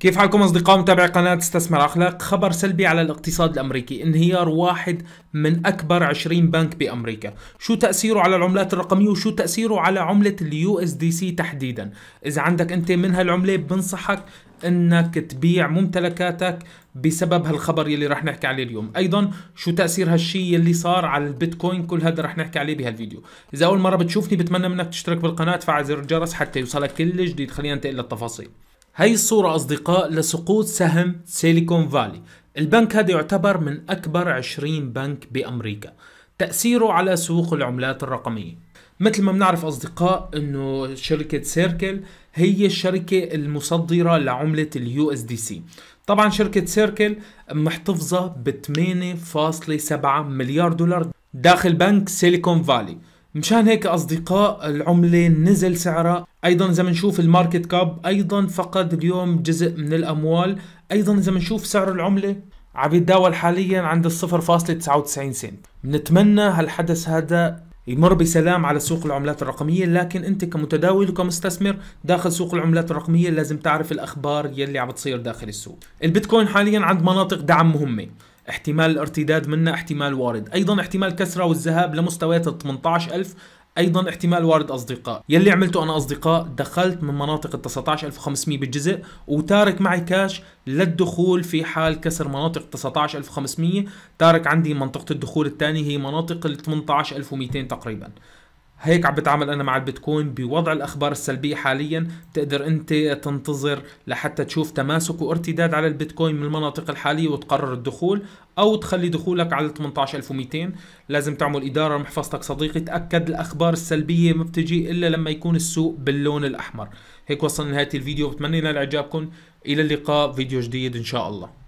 كيف حالكم اصدقاء متابعي قناه استثمر اخلاق خبر سلبي على الاقتصاد الامريكي انهيار واحد من اكبر 20 بنك بامريكا شو تاثيره على العملات الرقميه وشو تاثيره على عمله اليو اس دي سي تحديدا اذا عندك انت من هالعمله بنصحك انك تبيع ممتلكاتك بسبب هالخبر يلي رح نحكي عليه اليوم ايضا شو تاثير هالشي يلي صار على البيتكوين كل هذا رح نحكي عليه بهالفيديو اذا اول مره بتشوفني بتمنى منك تشترك بالقناه فعل زر الجرس حتى يوصلك كل جديد خلينا ننتقل للتفاصيل هاي الصورة أصدقاء لسقوط سهم سيليكون فالي البنك هذا يعتبر من أكبر 20 بنك بأمريكا تأثيره على سوق العملات الرقمية مثل ما بنعرف أصدقاء أنه شركة سيركل هي الشركة المصدرة لعملة اليو اس دي سي طبعا شركة سيركل محتفظة ب 8.7 مليار دولار داخل بنك سيليكون فالي مشان هيك أصدقاء العملة نزل سعرها أيضا إذا بنشوف الماركت كاب أيضا فقد اليوم جزء من الأموال أيضا إذا بنشوف سعر العملة عم يتداول حاليا عند الصفر فاصلة سنت بنتمنى هالحدث هذا يمر بسلام على سوق العملات الرقمية لكن انت كمتداول وكمستثمر داخل سوق العملات الرقمية لازم تعرف الاخبار يلي عم بتصير داخل السوق البيتكوين حاليا عند مناطق دعم مهمة احتمال الارتداد منه احتمال وارد ايضا احتمال كسره والذهاب لمستويات ال 18000 ايضا احتمال وارد اصدقاء يلي عملته انا اصدقاء دخلت من مناطق ال 19500 بالجزء وتارك معي كاش للدخول في حال كسر مناطق 19500 تارك عندي منطقه الدخول الثانيه هي مناطق ال 18200 تقريبا هيك عم بتعامل انا مع البيتكوين بوضع الاخبار السلبيه حاليا بتقدر انت تنتظر لحتى تشوف تماسك وارتداد على البيتكوين من المناطق الحاليه وتقرر الدخول او تخلي دخولك على 18200 لازم تعمل اداره لمحفظتك صديقي تاكد الاخبار السلبيه ما بتجي الا لما يكون السوق باللون الاحمر هيك وصلنا لنهايه الفيديو بتمنى ينال اعجابكم الى اللقاء فيديو جديد ان شاء الله